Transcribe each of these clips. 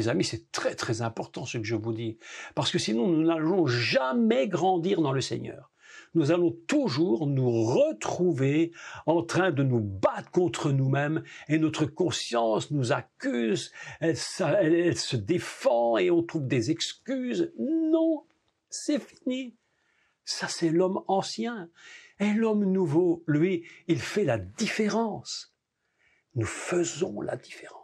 Mes amis, c'est très très important ce que je vous dis, parce que sinon nous n'allons jamais grandir dans le Seigneur. Nous allons toujours nous retrouver en train de nous battre contre nous-mêmes et notre conscience nous accuse, elle se défend et on trouve des excuses. Non, c'est fini. Ça, c'est l'homme ancien. Et l'homme nouveau, lui, il fait la différence. Nous faisons la différence.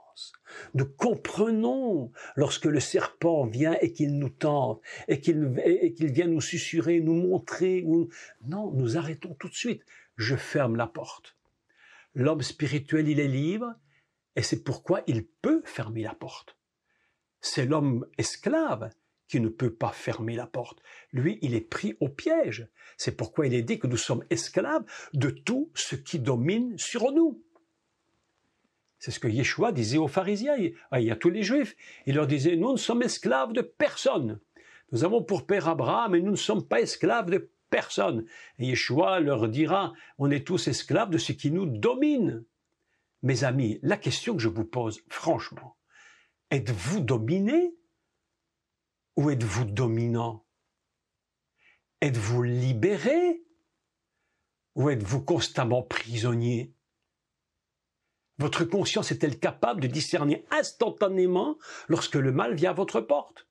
Nous comprenons lorsque le serpent vient et qu'il nous tente, et qu'il vient nous susurrer, nous montrer. Non, nous arrêtons tout de suite. Je ferme la porte. L'homme spirituel, il est libre, et c'est pourquoi il peut fermer la porte. C'est l'homme esclave qui ne peut pas fermer la porte. Lui, il est pris au piège. C'est pourquoi il est dit que nous sommes esclaves de tout ce qui domine sur nous. C'est ce que Yeshua disait aux pharisiens et à tous les juifs. Il leur disait, nous ne sommes esclaves de personne. Nous avons pour père Abraham et nous ne sommes pas esclaves de personne. Et Yeshua leur dira, on est tous esclaves de ce qui nous domine. Mes amis, la question que je vous pose, franchement, êtes-vous dominé ou êtes-vous dominant Êtes-vous libéré ou êtes-vous constamment prisonnier votre conscience est-elle capable de discerner instantanément lorsque le mal vient à votre porte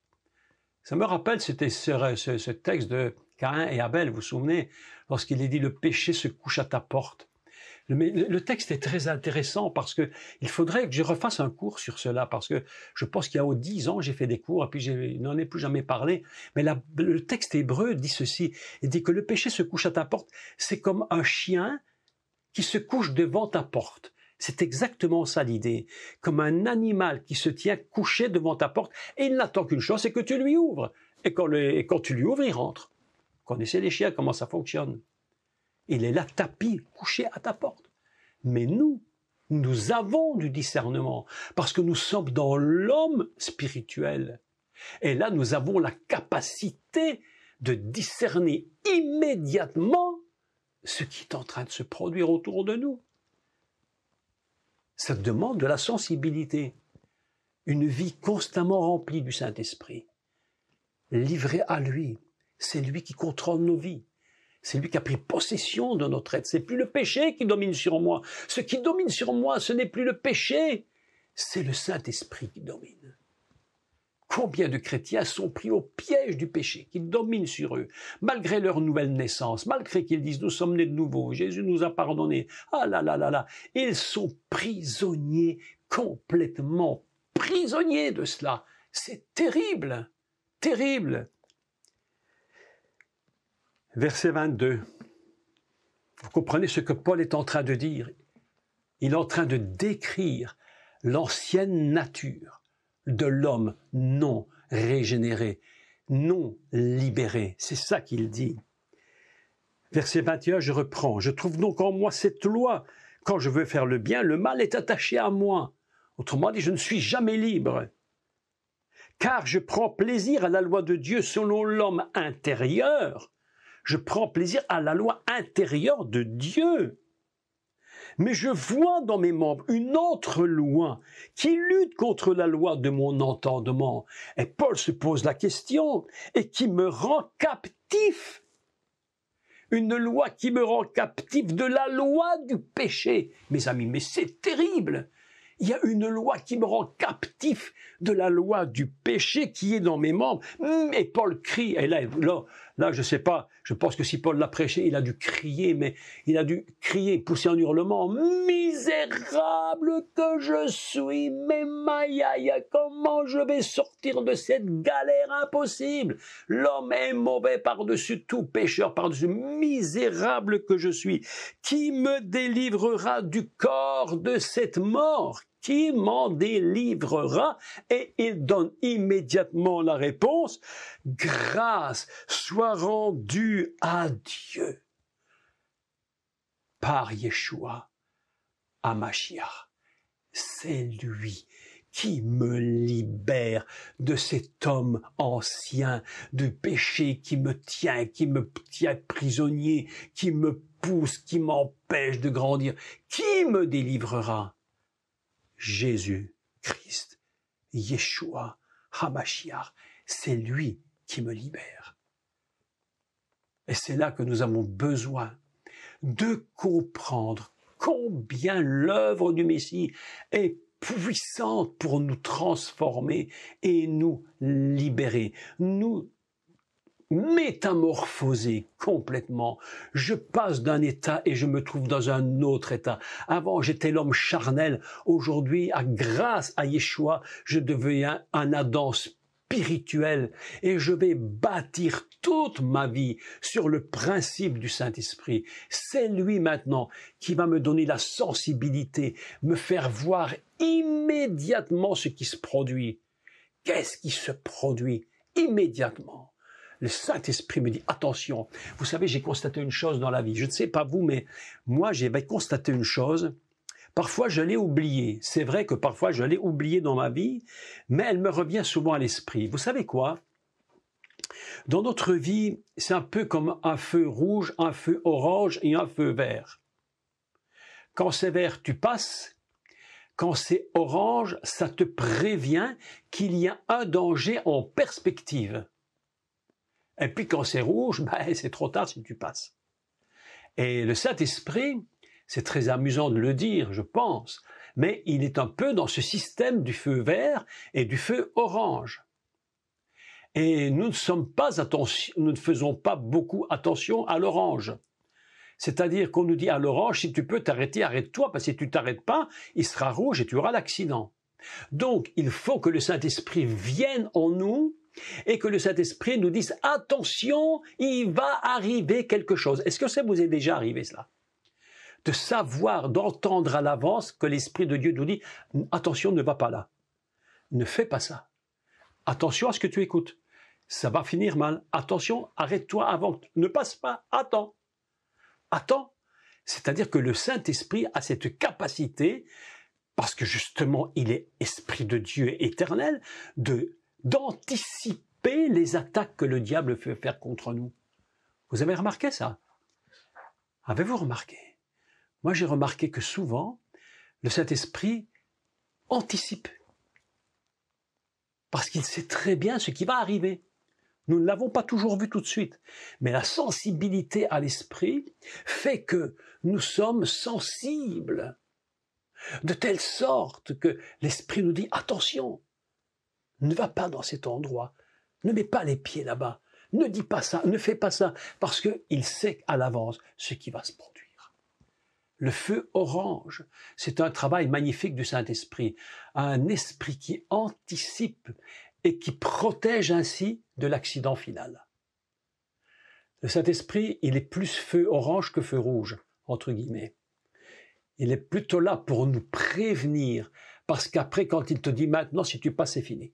Ça me rappelle c'était ce, texte de Caïn et Abel, vous vous souvenez, lorsqu'il est dit le péché se couche à ta porte. Le, texte est très intéressant parce que il faudrait que je refasse un cours sur cela parce que je pense qu'il y a dix ans j'ai fait des cours et puis je n'en ai plus jamais parlé. Mais le texte hébreu dit ceci, il dit que le péché se couche à ta porte, c'est comme un chien qui se couche devant ta porte. C'est exactement ça l'idée. Comme un animal qui se tient couché devant ta porte et il n'attend qu'une chose, c'est que tu lui ouvres. Et quand, tu lui ouvres, il rentre. Vous connaissez les chiens, comment ça fonctionne. Il est là, tapis, couché à ta porte. Mais nous, nous avons du discernement parce que nous sommes dans l'homme spirituel. Et là, nous avons la capacité de discerner immédiatement ce qui est en train de se produire autour de nous. Ça demande de la sensibilité. Une vie constamment remplie du Saint-Esprit, livrée à lui. C'est lui qui contrôle nos vies. C'est lui qui a pris possession de notre être. C'est plus le péché qui domine sur moi. Ce qui domine sur moi, ce n'est plus le péché, c'est le Saint-Esprit qui domine. Combien de chrétiens sont pris au piège du péché, qui domine sur eux, malgré leur nouvelle naissance, malgré qu'ils disent nous sommes nés de nouveau, Jésus nous a pardonné, ah là là là là, ils sont prisonniers, complètement prisonniers de cela. C'est terrible, terrible. Verset 22. Vous comprenez ce que Paul est en train de dire Il est en train de décrire l'ancienne nature de l'homme non régénéré, non libéré. C'est ça qu'il dit. Verset 21, je reprends. Je trouve donc en moi cette loi. Quand je veux faire le bien, le mal est attaché à moi. Autrement dit, je ne suis jamais libre. Car je prends plaisir à la loi de Dieu selon l'homme intérieur. Je prends plaisir à la loi intérieure de Dieu mais je vois dans mes membres une autre loi qui lutte contre la loi de mon entendement. Et Paul se pose la question, et qui me rend captif. Une loi qui me rend captif de la loi du péché. Mes amis, mais c'est terrible. Il y a une loi qui me rend captif de la loi du péché qui est dans mes membres. Et Paul crie, et là, là Là, je ne sais pas, je pense que si Paul l'a prêché, il a dû crier, mais il a dû crier, pousser un hurlement, misérable que je suis, mais maïaïa, comment je vais sortir de cette galère impossible L'homme est mauvais par-dessus tout, pécheur par-dessus, misérable que je suis. Qui me délivrera du corps de cette mort qui m'en délivrera Et il donne immédiatement la réponse, grâce soit rendue à Dieu par Yeshua, Amashia. C'est lui qui me libère de cet homme ancien, du péché qui me tient, qui me tient prisonnier, qui me pousse, qui m'empêche de grandir. Qui me délivrera Jésus Christ, Yeshua, Hamashiach, c'est lui qui me libère. Et c'est là que nous avons besoin de comprendre combien l'œuvre du Messie est puissante pour nous transformer et nous libérer, nous métamorphosé complètement. Je passe d'un état et je me trouve dans un autre état. Avant, j'étais l'homme charnel. Aujourd'hui, à grâce à Yeshua, je deviens un Adam spirituel et je vais bâtir toute ma vie sur le principe du Saint-Esprit. C'est lui maintenant qui va me donner la sensibilité, me faire voir immédiatement ce qui se produit. Qu'est-ce qui se produit immédiatement le Saint-Esprit me dit, attention, vous savez, j'ai constaté une chose dans la vie. Je ne sais pas vous, mais moi, j'ai constaté une chose. Parfois, je l'ai oubliée. C'est vrai que parfois, je l'ai oubliée dans ma vie, mais elle me revient souvent à l'esprit. Vous savez quoi Dans notre vie, c'est un peu comme un feu rouge, un feu orange et un feu vert. Quand c'est vert, tu passes. Quand c'est orange, ça te prévient qu'il y a un danger en perspective. Et puis quand c'est rouge, ben, c'est trop tard si tu passes. Et le Saint-Esprit, c'est très amusant de le dire, je pense, mais il est un peu dans ce système du feu vert et du feu orange. Et nous ne, sommes pas attention, nous ne faisons pas beaucoup attention à l'orange. C'est-à-dire qu'on nous dit à l'orange, si tu peux t'arrêter, arrête-toi, parce que si tu t'arrêtes pas, il sera rouge et tu auras l'accident. Donc, il faut que le Saint-Esprit vienne en nous et que le Saint-Esprit nous dise attention, il va arriver quelque chose. Est-ce que ça vous est déjà arrivé cela De savoir, d'entendre à l'avance que l'Esprit de Dieu nous dit attention, ne va pas là. Ne fais pas ça. Attention à ce que tu écoutes. Ça va finir mal. Attention, arrête-toi avant. Ne passe pas. Attends. Attends. C'est-à-dire que le Saint-Esprit a cette capacité, parce que justement il est Esprit de Dieu éternel, de d'anticiper les attaques que le diable fait faire contre nous. Vous avez remarqué ça Avez-vous remarqué Moi, j'ai remarqué que souvent, le Saint-Esprit anticipe. Parce qu'il sait très bien ce qui va arriver. Nous ne l'avons pas toujours vu tout de suite. Mais la sensibilité à l'esprit fait que nous sommes sensibles. De telle sorte que l'esprit nous dit attention, ne va pas dans cet endroit. Ne mets pas les pieds là-bas. Ne dis pas ça, ne fais pas ça, parce qu'il sait à l'avance ce qui va se produire. Le feu orange, c'est un travail magnifique du Saint-Esprit, un esprit qui anticipe et qui protège ainsi de l'accident final. Le Saint-Esprit, il est plus feu orange que feu rouge, entre guillemets. Il est plutôt là pour nous prévenir, parce qu'après, quand il te dit maintenant, si tu passes, c'est fini.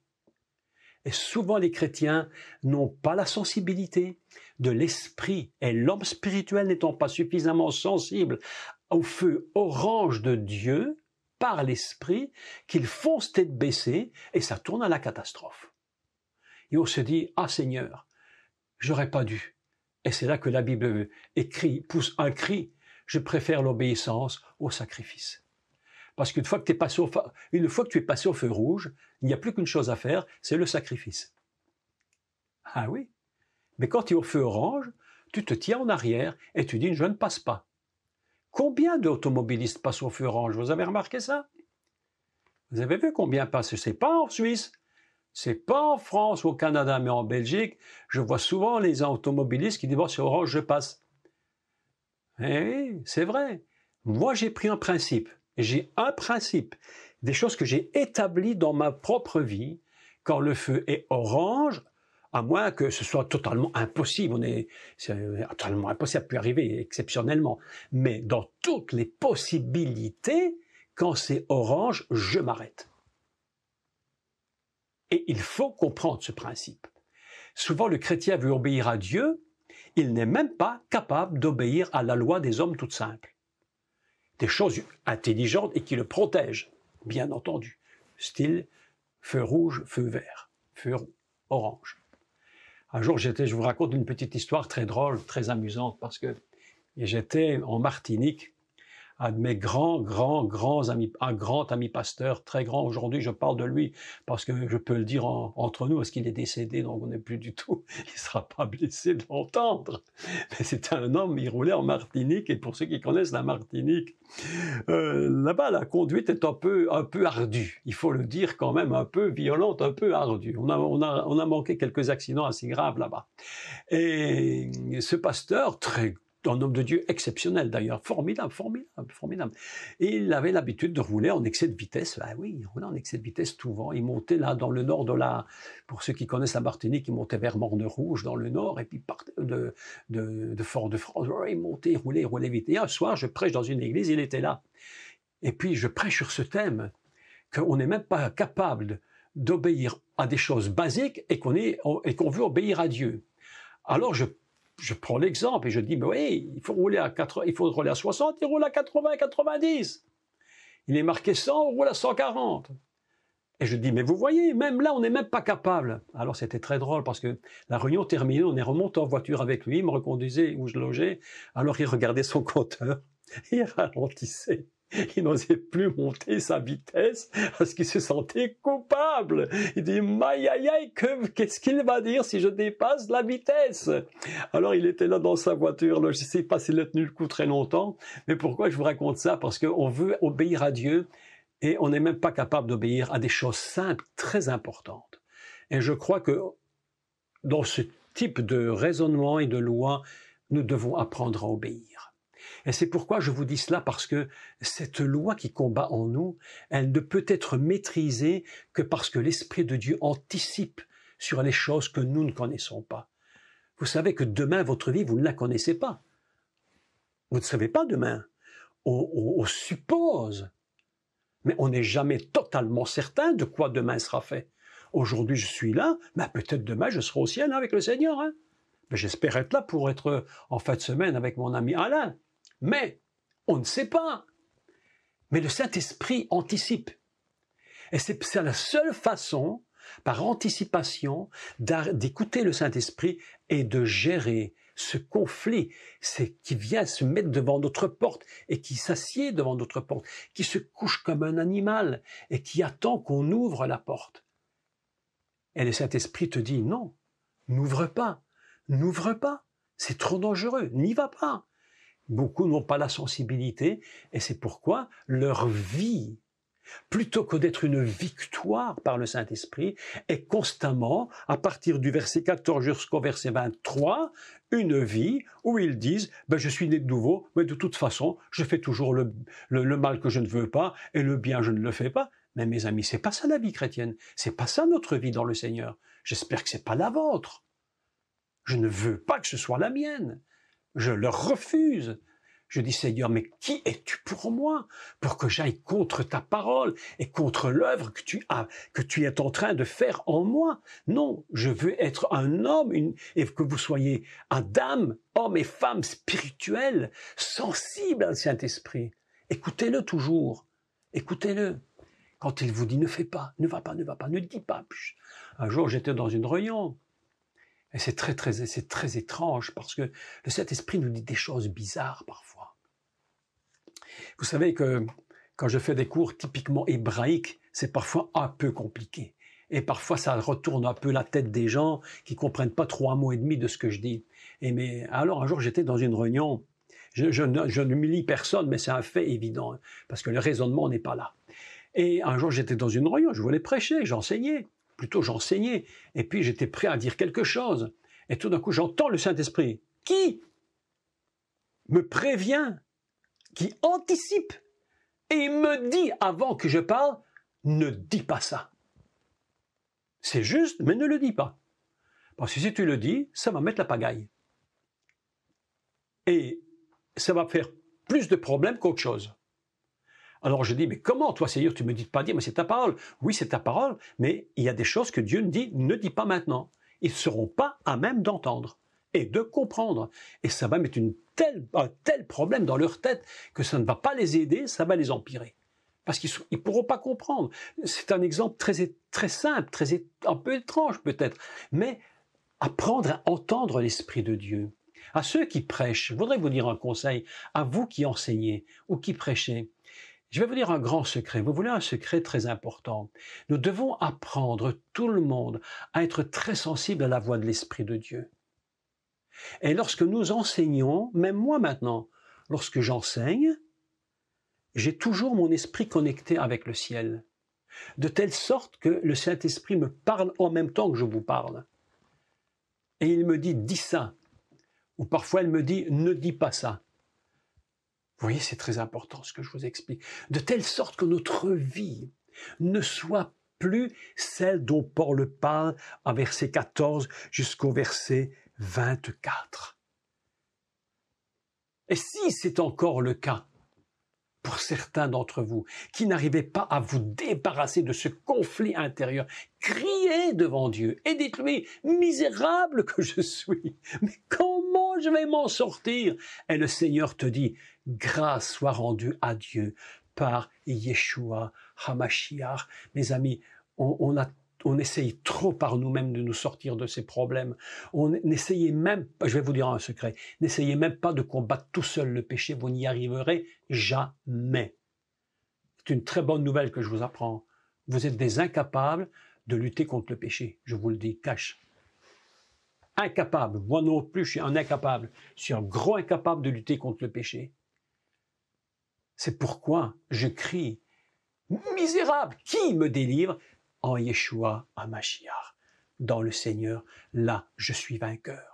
Et souvent les chrétiens n'ont pas la sensibilité de l'esprit, et l'homme spirituel n'étant pas suffisamment sensible au feu orange de Dieu, par l'esprit, qu'ils foncent tête baissée, et ça tourne à la catastrophe. Et on se dit, ah Seigneur, j'aurais pas dû. Et c'est là que la Bible écrit, pousse un cri, je préfère l'obéissance au sacrifice. Parce qu'une fois que tu es passé au, une fois que tu es feu rouge, il n'y a plus qu'une chose à faire, c'est le sacrifice. Ah oui. Mais quand tu es au feu orange, tu te tiens en arrière et tu dis je ne passe pas. Combien d'automobilistes passent au feu orange Vous avez remarqué ça Vous avez vu combien passent n'est pas en Suisse, c'est pas en France ou au Canada, mais en Belgique. Je vois souvent les automobilistes qui disent bon, oh, c'est orange, je passe. Eh oui, c'est vrai. Moi, j'ai pris un principe. J'ai un principe, des choses que j'ai établies dans ma propre vie. Quand le feu est orange, à moins que ce soit totalement impossible, on est, c'est euh, totalement impossible, ça peut arriver exceptionnellement. Mais dans toutes les possibilités, quand c'est orange, je m'arrête. Et il faut comprendre ce principe. Souvent, le chrétien veut obéir à Dieu, il n'est même pas capable d'obéir à la loi des hommes toute simple des choses intelligentes et qui le protègent, bien entendu. Style feu rouge, feu vert, feu orange. Un jour, j'étais, je vous raconte une petite histoire très drôle, très amusante, parce que j'étais en Martinique de mes grands, grands, grands amis, un grand ami pasteur, très grand. Aujourd'hui, je parle de lui parce que je peux le dire entre nous, parce qu'il est décédé, donc on n'est plus du tout. Il sera pas blessé d'entendre, Mais c'est un homme, il roulait en Martinique, et pour ceux qui connaissent la Martinique, euh, là-bas, la conduite est un peu, un peu ardue. Il faut le dire quand même, un peu violente, un peu ardue. On a, on a, on a manqué quelques accidents assez graves là-bas. Et ce pasteur, très un homme de Dieu exceptionnel d'ailleurs, formidable, formidable, formidable. Et il avait l'habitude de rouler en excès de vitesse. Ah oui, il roulait en excès de vitesse souvent. Il montait là dans le nord de la, pour ceux qui connaissent la Martinique, il montait vers Morne-Rouge dans le nord et puis de, de, Fort-de-France. Il montait, il roulait, il roulait vite. Et un soir, je prêche dans une église, il était là. Et puis je prêche sur ce thème qu'on n'est même pas capable d'obéir à des choses basiques et qu'on est, et qu'on veut obéir à Dieu. Alors je je prends l'exemple et je dis, mais oui, il faut rouler à il faut rouler à 60, il roule à 80, 90. Il est marqué 100, on roule à 140. Et je dis, mais vous voyez, même là, on n'est même pas capable. Alors c'était très drôle parce que la réunion terminée, on est remonté en voiture avec lui, il me reconduisait où je logeais. Alors il regardait son compteur et ralentissait il n'osait plus monter sa vitesse parce qu'il se sentait coupable. Il dit, Maïaïaï, qu'est-ce qu'il va dire si je dépasse la vitesse Alors il était là dans sa voiture, je ne sais pas s'il a tenu le coup très longtemps, mais pourquoi je vous raconte ça Parce qu'on veut obéir à Dieu et on n'est même pas capable d'obéir à des choses simples, très importantes. Et je crois que dans ce type de raisonnement et de loi, nous devons apprendre à obéir. Et c'est pourquoi je vous dis cela, parce que cette loi qui combat en nous, elle ne peut être maîtrisée que parce que l'Esprit de Dieu anticipe sur les choses que nous ne connaissons pas. Vous savez que demain, votre vie, vous ne la connaissez pas. Vous ne savez pas demain. On, suppose, mais on n'est jamais totalement certain de quoi demain sera fait. Aujourd'hui, je suis là, mais peut-être demain, je serai au ciel avec le Seigneur. Hein. J'espère être là pour être en fin de semaine avec mon ami Alain. Mais on ne sait pas. Mais le Saint-Esprit anticipe. Et c'est la seule façon, par anticipation, d'écouter le Saint-Esprit et de gérer ce conflit, qui vient se mettre devant notre porte et qui s'assied devant notre porte, qui se couche comme un animal et qui attend qu'on ouvre la porte. Et le Saint-Esprit te dit non, n'ouvre pas, n'ouvre pas, c'est trop dangereux, n'y va pas. Beaucoup n'ont pas la sensibilité et c'est pourquoi leur vie, plutôt que d'être une victoire par le Saint-Esprit, est constamment, à partir du verset 14 jusqu'au verset 23, une vie où ils disent ben, Je suis né de nouveau, mais de toute façon, je fais toujours le, mal que je ne veux pas et le bien, je ne le fais pas. Mais mes amis, c'est pas ça la vie chrétienne, c'est pas ça notre vie dans le Seigneur. J'espère que c'est pas la vôtre. Je ne veux pas que ce soit la mienne. Je leur refuse. Je dis, Seigneur, mais qui es-tu pour moi pour que j'aille contre ta parole et contre l'œuvre que tu as, que tu es en train de faire en moi? Non, je veux être un homme et que vous soyez un dame, homme et femme spirituelle, sensible au Saint-Esprit. Écoutez-le toujours. Écoutez-le. Quand il vous dit ne fais pas, ne va pas, ne va pas, ne dis pas. Un jour, j'étais dans une réunion et c'est très, très, c'est très étrange parce que le Saint-Esprit nous dit des choses bizarres parfois. Vous savez que quand je fais des cours typiquement hébraïques, c'est parfois un peu compliqué. Et parfois, ça retourne un peu la tête des gens qui comprennent pas trois mots et demi de ce que je dis. Et mais, alors, un jour, j'étais dans une réunion. Je, je n'humilie personne, mais c'est un fait évident. Parce que le raisonnement n'est pas là. Et un jour, j'étais dans une réunion. Je voulais prêcher, j'enseignais plutôt j'enseignais, et puis j'étais prêt à dire quelque chose. Et tout d'un coup, j'entends le Saint-Esprit qui me prévient, qui anticipe, et me dit avant que je parle, ne dis pas ça. C'est juste, mais ne le dis pas. Parce que si tu le dis, ça va mettre la pagaille. Et ça va faire plus de problèmes qu'autre chose. Alors je dis, mais comment toi, Seigneur, tu ne me dis pas dire, mais c'est ta parole. Oui, c'est ta parole, mais il y a des choses que Dieu ne dit, ne dis pas maintenant. Ils ne seront pas à même d'entendre et de comprendre. Et ça va mettre une telle, un tel problème dans leur tête que ça ne va pas les aider, ça va les empirer. Parce qu'ils ne pourront pas comprendre. C'est un exemple très, très simple, très, un peu étrange peut-être, mais apprendre à entendre l'Esprit de Dieu. À ceux qui prêchent, je voudrais vous dire un conseil, à vous qui enseignez ou qui prêchez, je vais vous dire un grand secret. Vous voulez un secret très important. Nous devons apprendre, tout le monde, à être très sensible à la voix de l'Esprit de Dieu. Et lorsque nous enseignons, même moi maintenant, lorsque j'enseigne, j'ai toujours mon esprit connecté avec le ciel. De telle sorte que le Saint-Esprit me parle en même temps que je vous parle. Et il me dit, dis ça. Ou parfois il me dit, ne dis pas ça voyez, c'est très important ce que je vous explique. De telle sorte que notre vie ne soit plus celle dont Paul parle en verset 14 jusqu'au verset 24. Et si c'est encore le cas pour certains d'entre vous qui n'arrivaient pas à vous débarrasser de ce conflit intérieur, criez devant Dieu et dites-lui, misérable que je suis, mais comment je vais m'en sortir Et le Seigneur te dit, grâce soit rendue à Dieu par Yeshua Hamashiach. Mes amis, on, essaye trop par nous-mêmes de nous sortir de ces problèmes. On essayait même, je vais vous dire un secret, n'essayez même pas de combattre tout seul le péché, vous n'y arriverez jamais. C'est une très bonne nouvelle que je vous apprends. Vous êtes des incapables de lutter contre le péché, je vous le dis, cache. Incapable, moi non plus, je suis un incapable, je suis un gros incapable de lutter contre le péché. C'est pourquoi je crie, misérable, qui me délivre En Yeshua, à dans le Seigneur, là, je suis vainqueur.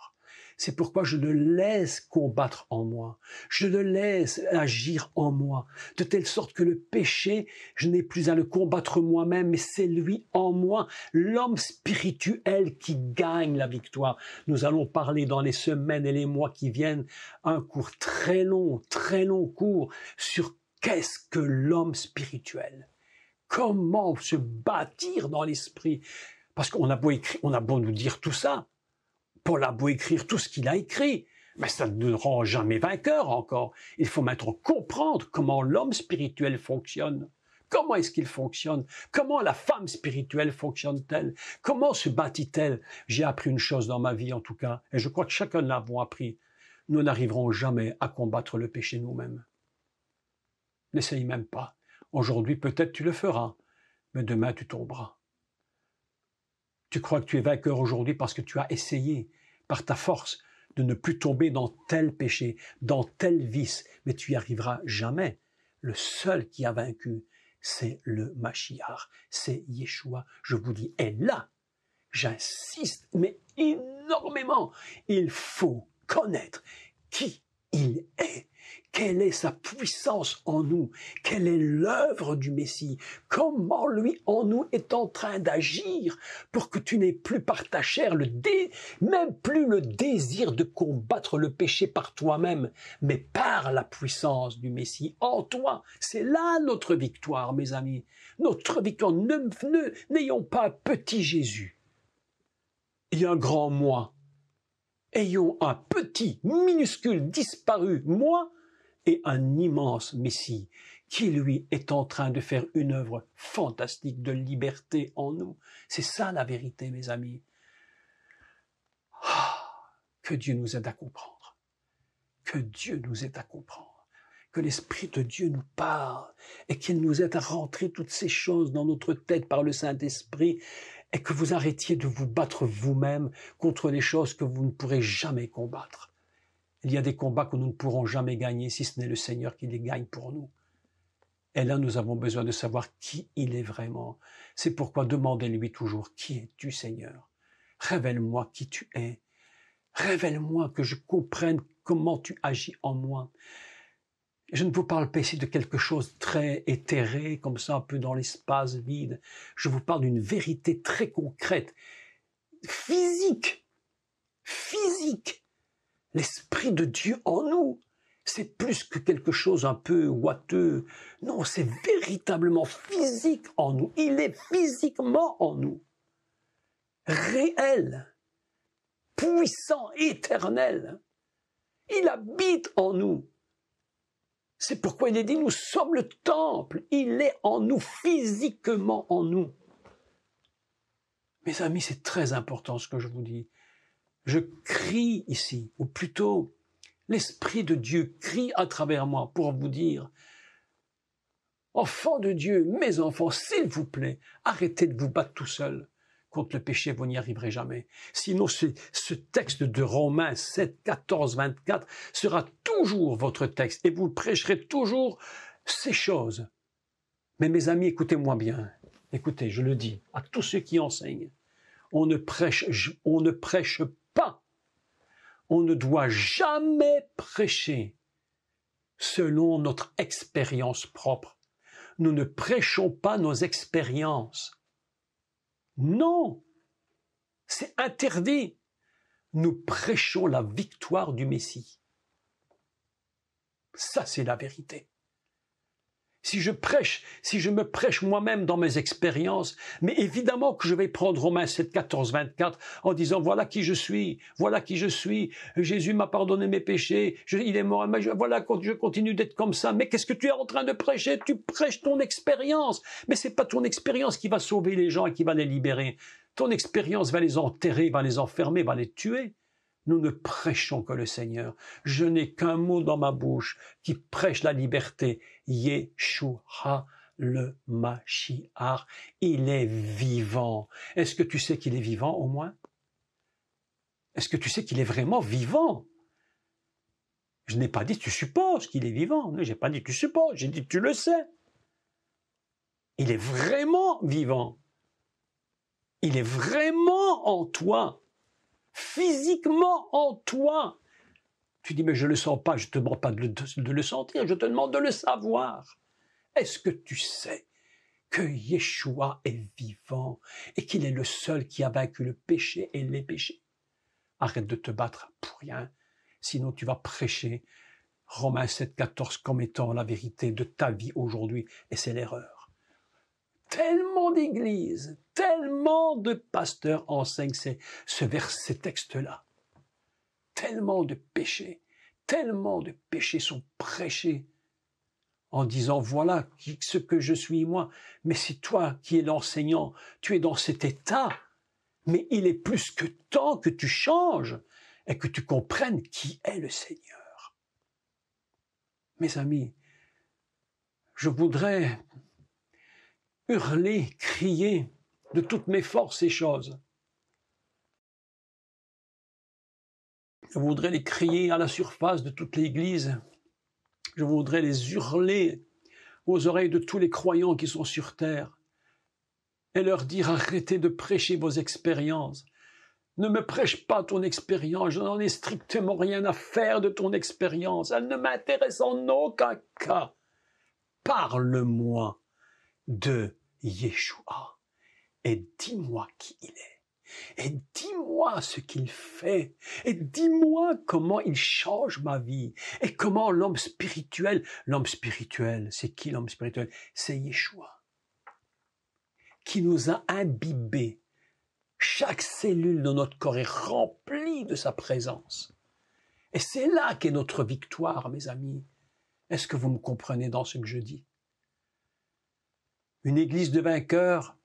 C'est pourquoi je le laisse combattre en moi, je le laisse agir en moi, de telle sorte que le péché, je n'ai plus à le combattre moi-même, mais c'est lui en moi, l'homme spirituel qui gagne la victoire. Nous allons parler dans les semaines et les mois qui viennent un cours très long, très long cours sur Qu'est-ce que l'homme spirituel Comment se bâtir dans l'esprit Parce qu'on a beau écrire, on a beau nous dire tout ça, Paul a beau écrire tout ce qu'il a écrit, mais ça ne nous rend jamais vainqueur encore. Il faut maintenant comprendre comment l'homme spirituel fonctionne. Comment est-ce qu'il fonctionne Comment la femme spirituelle fonctionne-t-elle Comment se bâtit-elle J'ai appris une chose dans ma vie en tout cas, et je crois que chacun l'a l'avons appris. Nous n'arriverons jamais à combattre le péché nous-mêmes. N'essaye même pas. Aujourd'hui, peut-être tu le feras, mais demain, tu tomberas. Tu crois que tu es vainqueur aujourd'hui parce que tu as essayé, par ta force, de ne plus tomber dans tel péché, dans tel vice, mais tu y arriveras jamais. Le seul qui a vaincu, c'est le Machiar, c'est Yeshua. Je vous dis, et là, j'insiste, mais énormément, il faut connaître qui il est. Quelle est sa puissance en nous Quelle est l'œuvre du Messie Comment lui en nous est en train d'agir pour que tu n'aies plus par ta chair le dé, même plus le désir de combattre le péché par toi-même, mais par la puissance du Messie en toi. C'est là notre victoire, mes amis. Notre victoire. n'ayons pas un petit Jésus et un grand moi. Ayons un petit, minuscule, disparu moi et un immense Messie qui, lui, est en train de faire une œuvre fantastique de liberté en nous. C'est ça la vérité, mes amis. Ah, que Dieu nous aide à comprendre. Que Dieu nous aide à comprendre que l'Esprit de Dieu nous parle et qu'il nous aide à rentrer toutes ces choses dans notre tête par le Saint-Esprit et que vous arrêtiez de vous battre vous-même contre les choses que vous ne pourrez jamais combattre. Il y a des combats que nous ne pourrons jamais gagner si ce n'est le Seigneur qui les gagne pour nous. Et là, nous avons besoin de savoir qui il est vraiment. C'est pourquoi demandez-lui toujours, qui es-tu Seigneur Révèle-moi qui tu es. Révèle-moi que je comprenne comment tu agis en moi. Je ne vous parle pas ici de quelque chose très éthéré, comme ça, un peu dans l'espace vide. Je vous parle d'une vérité très concrète, physique, physique, l'Esprit de Dieu en nous. C'est plus que quelque chose un peu ouateux. Non, c'est véritablement physique en nous. Il est physiquement en nous. Réel, puissant, éternel. Il habite en nous. C'est pourquoi il est dit, nous sommes le temple. Il est en nous, physiquement en nous. Mes amis, c'est très important ce que je vous dis je crie ici, ou plutôt l'Esprit de Dieu crie à travers moi pour vous dire, enfants de Dieu, mes enfants, s'il vous plaît, arrêtez de vous battre tout seul contre le péché, vous n'y arriverez jamais. Sinon, ce, texte de Romains 7, 14, 24 sera toujours votre texte et vous prêcherez toujours ces choses. Mais mes amis, écoutez-moi bien. Écoutez, je le dis à tous ceux qui enseignent. On ne prêche, on ne prêche on ne doit jamais prêcher selon notre expérience propre. Nous ne prêchons pas nos expériences. Non, c'est interdit. Nous prêchons la victoire du Messie. Ça, c'est la vérité si je prêche, si je me prêche moi-même dans mes expériences, mais évidemment que je vais prendre Romains cette 14, 24 en disant voilà qui je suis, voilà qui je suis, Jésus m'a pardonné mes péchés, il est mort, mais je, voilà, je continue d'être comme ça, mais qu'est-ce que tu es en train de prêcher Tu prêches ton expérience, mais c'est pas ton expérience qui va sauver les gens et qui va les libérer. Ton expérience va les enterrer, va les enfermer, va les tuer nous ne prêchons que le Seigneur. Je n'ai qu'un mot dans ma bouche qui prêche la liberté. Yeshua le Mashiach. Il est vivant. Est-ce que tu sais qu'il est vivant au moins Est-ce que tu sais qu'il est vraiment vivant Je n'ai pas dit tu supposes qu'il est vivant. Je n'ai pas dit tu supposes, j'ai dit tu le sais. Il est vraiment vivant. Il est vraiment en toi physiquement en toi. Tu dis, mais je ne le sens pas, je ne te demande pas de, le sentir, je te demande de le savoir. Est-ce que tu sais que Yeshua est vivant et qu'il est le seul qui a vaincu le péché et les péchés Arrête de te battre pour rien, sinon tu vas prêcher Romains 7, 14 comme étant la vérité de ta vie aujourd'hui, et c'est l'erreur tellement d'églises, tellement de pasteurs enseignent ces, ce vers, ces textes-là. Tellement de péchés, tellement de péchés sont prêchés en disant voilà ce que je suis moi, mais c'est toi qui es l'enseignant, tu es dans cet état, mais il est plus que temps que tu changes et que tu comprennes qui est le Seigneur. Mes amis, je voudrais hurler, crier de toutes mes forces ces choses. Je voudrais les crier à la surface de toute l'Église. Je voudrais les hurler aux oreilles de tous les croyants qui sont sur terre et leur dire arrêtez de prêcher vos expériences. Ne me prêche pas ton expérience, je n'en ai strictement rien à faire de ton expérience, elle ne m'intéresse en aucun cas. Parle-moi de Yeshua, et dis-moi qui il est, et dis-moi ce qu'il fait, et dis-moi comment il change ma vie, et comment l'homme spirituel, l'homme spirituel, c'est qui l'homme spirituel C'est Yeshua, qui nous a imbibés. Chaque cellule de notre corps est remplie de sa présence. Et c'est là qu'est notre victoire, mes amis. Est-ce que vous me comprenez dans ce que je dis une église de vainqueurs,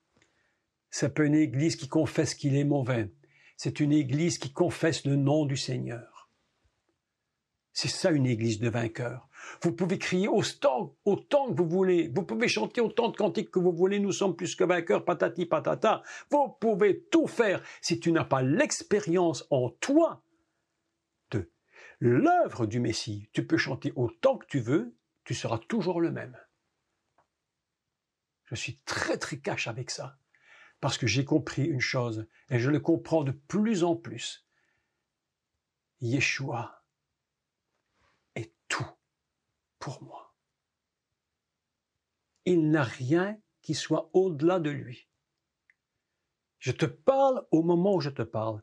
c'est pas une église qui confesse qu'il est mauvais. C'est une église qui confesse le nom du Seigneur. C'est ça une église de vainqueur Vous pouvez crier autant, autant que vous voulez. Vous pouvez chanter autant de cantiques que vous voulez. Nous sommes plus que vainqueurs, patati patata. Vous pouvez tout faire si tu n'as pas l'expérience en toi de l'œuvre du Messie. Tu peux chanter autant que tu veux, tu seras toujours le même. Je suis très, très cash avec ça. Parce que j'ai compris une chose, et je le comprends de plus en plus. Yeshua est tout pour moi. Il n'a rien qui soit au-delà de lui. Je te parle au moment où je te parle.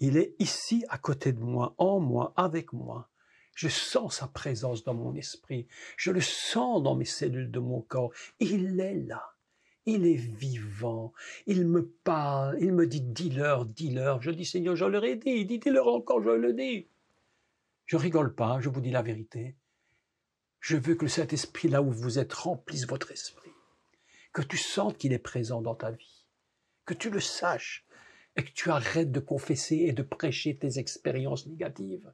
Il est ici à côté de moi, en moi, avec moi. Je sens sa présence dans mon esprit. Je le sens dans mes cellules de mon corps. Il est là. Il est vivant. Il me parle. Il me dit, dis-leur, dis-leur. Je dis, Seigneur, je leur ai dit. dis leur encore, je le dis. Je rigole pas. Je vous dis la vérité. Je veux que cet esprit, là où vous êtes, remplisse votre esprit. Que tu sentes qu'il est présent dans ta vie. Que tu le saches. Et que tu arrêtes de confesser et de prêcher tes expériences négatives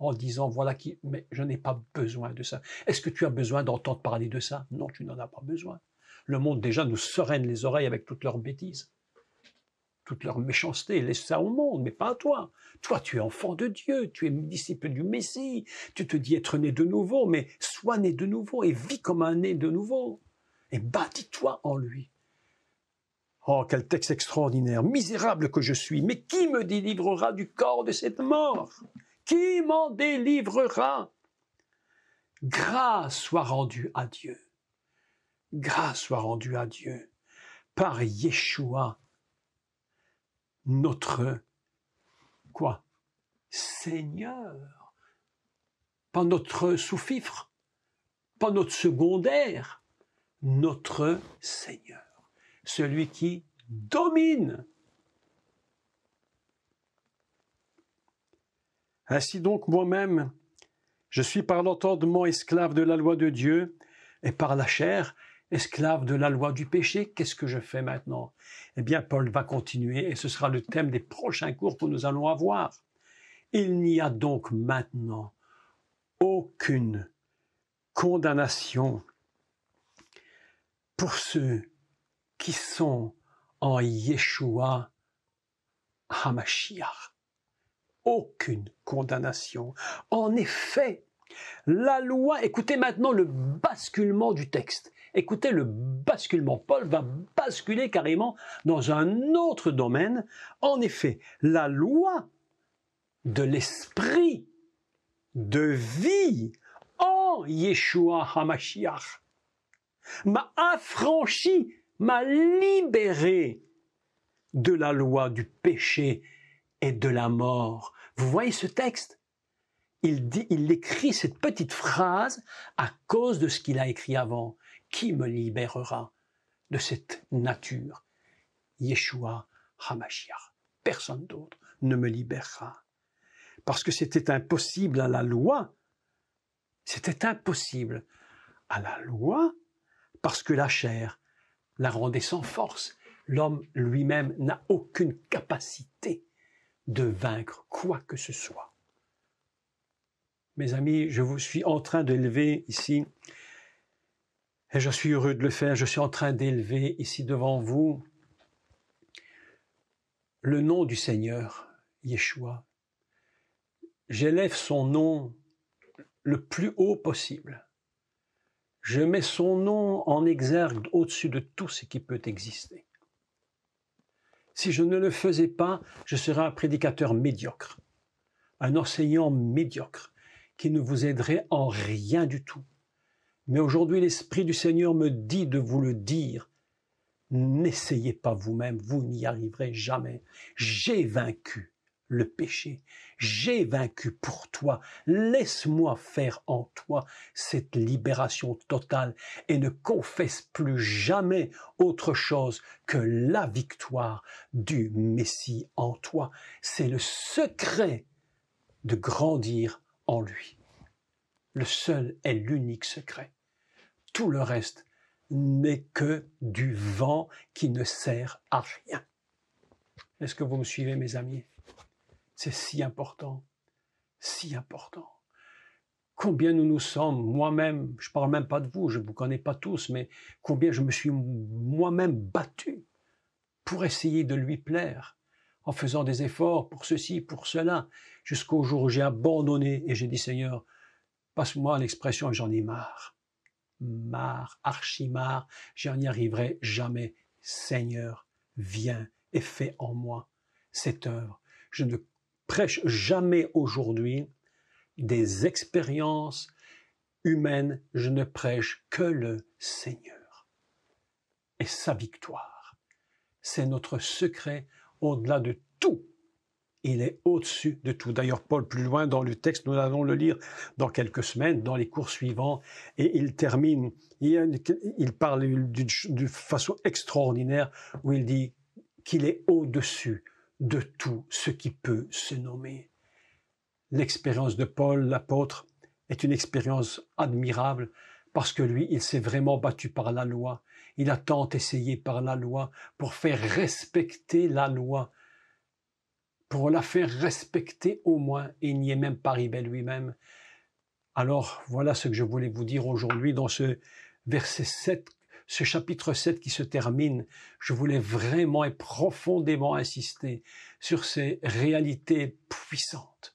en disant voilà qui, mais je n'ai pas besoin de ça. Est-ce que tu as besoin d'entendre parler de ça Non, tu n'en as pas besoin. Le monde déjà nous sereine les oreilles avec toutes leurs bêtises, toute leur méchanceté. Laisse ça au monde, mais pas à toi. Toi, tu es enfant de Dieu, tu es disciple du Messie, tu te dis être né de nouveau, mais sois né de nouveau et vis comme un né de nouveau. Et bâtis-toi en lui. Oh, quel texte extraordinaire. Misérable que je suis, mais qui me délivrera du corps de cette mort qui m'en délivrera Grâce soit rendue à Dieu. Grâce soit rendue à Dieu par Yeshua, notre quoi Seigneur, pas notre sous-fifre, pas notre secondaire, notre Seigneur, celui qui domine Ainsi donc moi-même, je suis par l'entendement esclave de la loi de Dieu, et par la chair, esclave de la loi du péché, qu'est-ce que je fais maintenant Eh bien, Paul va continuer, et ce sera le thème des prochains cours que nous allons avoir. Il n'y a donc maintenant aucune condamnation pour ceux qui sont en Yeshua Hamashiach aucune condamnation. En effet, la loi, écoutez maintenant le basculement du texte. Écoutez le basculement. Paul va basculer carrément dans un autre domaine. En effet, la loi de l'esprit de vie en Yeshua HaMashiach m'a affranchi, m'a libéré de la loi du péché et de la mort. Vous voyez ce texte il, dit, il écrit cette petite phrase à cause de ce qu'il a écrit avant. Qui me libérera de cette nature Yeshua Hamashiach. Personne d'autre ne me libérera. Parce que c'était impossible à la loi. C'était impossible à la loi parce que la chair la rendait sans force. L'homme lui-même n'a aucune capacité de vaincre quoi que ce soit. Mes amis, je vous suis en train d'élever ici, et je suis heureux de le faire, je suis en train d'élever ici devant vous le nom du Seigneur, Yeshua. J'élève son nom le plus haut possible. Je mets son nom en exergue au-dessus de tout ce qui peut exister. Si je ne le faisais pas, je serais un prédicateur médiocre, un enseignant médiocre, qui ne vous aiderait en rien du tout. Mais aujourd'hui, l'Esprit du Seigneur me dit de vous le dire. N'essayez pas vous-même, vous, vous n'y arriverez jamais. J'ai vaincu le péché. J'ai vaincu pour toi. Laisse-moi faire en toi cette libération totale et ne confesse plus jamais autre chose que la victoire du Messie en toi. C'est le secret de grandir en lui. Le seul et l'unique secret. Tout le reste n'est que du vent qui ne sert à rien. Est-ce que vous me suivez, mes amis c'est si important, si important. Combien nous nous sommes, moi-même, je ne parle même pas de vous, je ne vous connais pas tous, mais combien je me suis moi-même battu pour essayer de lui plaire, en faisant des efforts pour ceci, pour cela, jusqu'au jour où j'ai abandonné et j'ai dit Seigneur, passe-moi l'expression, j'en ai marre. Marre, archi marre, j'en n'y arriverai jamais. Seigneur, viens et fais en moi cette œuvre. Je ne prêche jamais aujourd'hui des expériences humaines, je ne prêche que le Seigneur et sa victoire. C'est notre secret au-delà de tout. Il est au-dessus de tout. D'ailleurs, Paul, plus loin dans le texte, nous allons le lire dans quelques semaines, dans les cours suivants, et il termine, il parle d'une façon extraordinaire où il dit qu'il est au-dessus de tout ce qui peut se nommer. L'expérience de Paul, l'apôtre, est une expérience admirable parce que lui, il s'est vraiment battu par la loi. Il a tant essayé par la loi pour faire respecter la loi, pour la faire respecter au moins, et n'y est même pas arrivé lui-même. Alors voilà ce que je voulais vous dire aujourd'hui dans ce verset 7 ce chapitre 7 qui se termine, je voulais vraiment et profondément insister sur ces réalités puissantes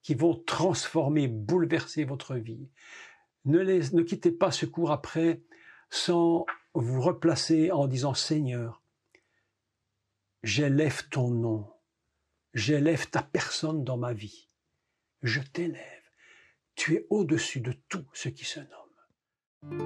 qui vont transformer, bouleverser votre vie. Ne, ne quittez pas ce cours après sans vous replacer en disant Seigneur, j'élève ton nom, j'élève ta personne dans ma vie, je t'élève, tu es au-dessus de tout ce qui se nomme.